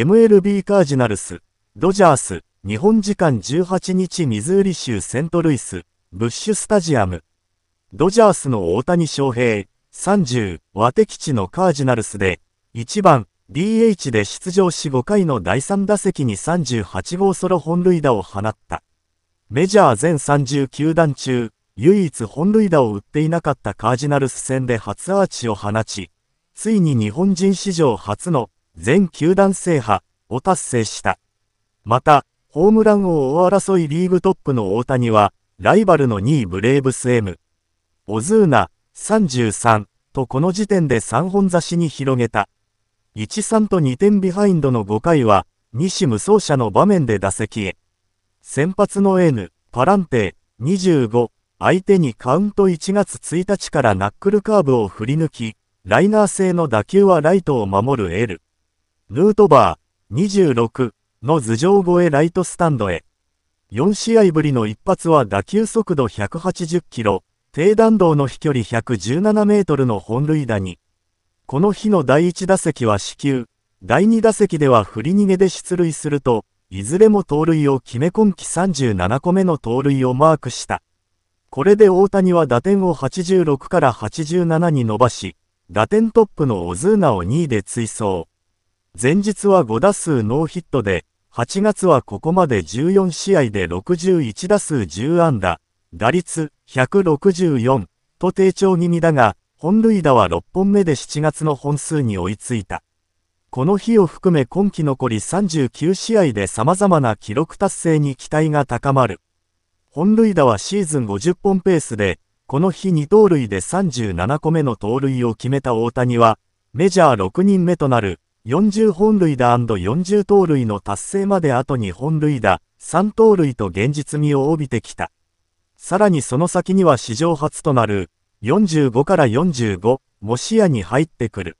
MLB カージナルス、ドジャース、日本時間18日ミズーリ州セントルイス、ブッシュスタジアム。ドジャースの大谷翔平、30和敵地のカージナルスで、1番 DH で出場し5回の第3打席に38号ソロ本塁打を放った。メジャー全39団中、唯一本塁打を打っていなかったカージナルス戦で初アーチを放ち、ついに日本人史上初の全球団制覇を達成した。また、ホームラン王を争いリーグトップの大谷は、ライバルの2位ブレーブス M、オズーナ、33とこの時点で3本差しに広げた。1-3と2点ビハインドの5回は、西無走者の場面で打席へ。先発の N、パランテ、25、相手にカウント1月1日からナックルカーブを振り抜き、ライナー性の打球はライトを守る L。ヌートバー26の頭上越えライトスタンドへ。4試合ぶりの一発は打球速度180キロ、低弾道の飛距離117メートルの本塁打に。この日の第1打席は死球、第2打席では振り逃げで出塁すると、いずれも盗塁を決め今季37個目の盗塁をマークした。これで大谷は打点を86から87に伸ばし、打点トップのオズーナを2位で追走。前日は5打数ノーヒットで、8月はここまで14試合で61打数10安打、打率164と低調気味だが、本塁打は6本目で7月の本数に追いついた。この日を含め今季残り39試合で様々な記録達成に期待が高まる。本塁打はシーズン50本ペースで、この日2盗塁で37個目の盗塁を決めた大谷は、メジャー6人目となる40本塁打 &40 盗塁の達成まであと2本塁打、3盗塁と現実味を帯びてきた。さらにその先には史上初となる、45から45、も視野に入ってくる。